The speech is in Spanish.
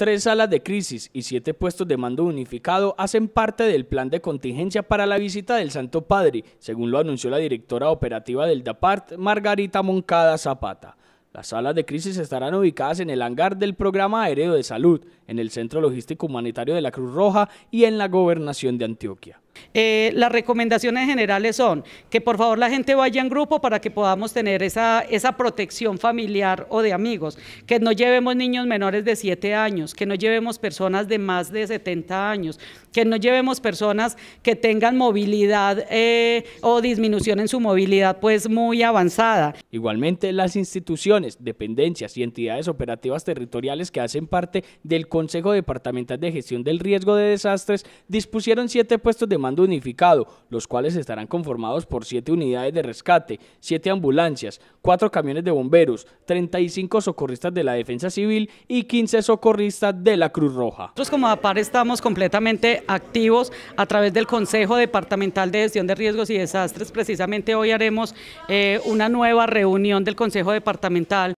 Tres salas de crisis y siete puestos de mando unificado hacen parte del plan de contingencia para la visita del Santo Padre, según lo anunció la directora operativa del DAPART, Margarita Moncada Zapata. Las salas de crisis estarán ubicadas en el hangar del Programa Aéreo de Salud, en el Centro Logístico Humanitario de la Cruz Roja y en la Gobernación de Antioquia. Eh, las recomendaciones generales son que por favor la gente vaya en grupo para que podamos tener esa, esa protección familiar o de amigos, que no llevemos niños menores de 7 años, que no llevemos personas de más de 70 años, que no llevemos personas que tengan movilidad eh, o disminución en su movilidad pues muy avanzada. Igualmente las instituciones, dependencias y entidades operativas territoriales que hacen parte del Consejo Departamental de Gestión del Riesgo de Desastres dispusieron siete puestos de mando unificado, los cuales estarán conformados por siete unidades de rescate, siete ambulancias, cuatro camiones de bomberos, 35 socorristas de la Defensa Civil y 15 socorristas de la Cruz Roja. Nosotros como APAR estamos completamente activos a través del Consejo Departamental de Gestión de Riesgos y Desastres. Precisamente hoy haremos eh, una nueva reunión del Consejo Departamental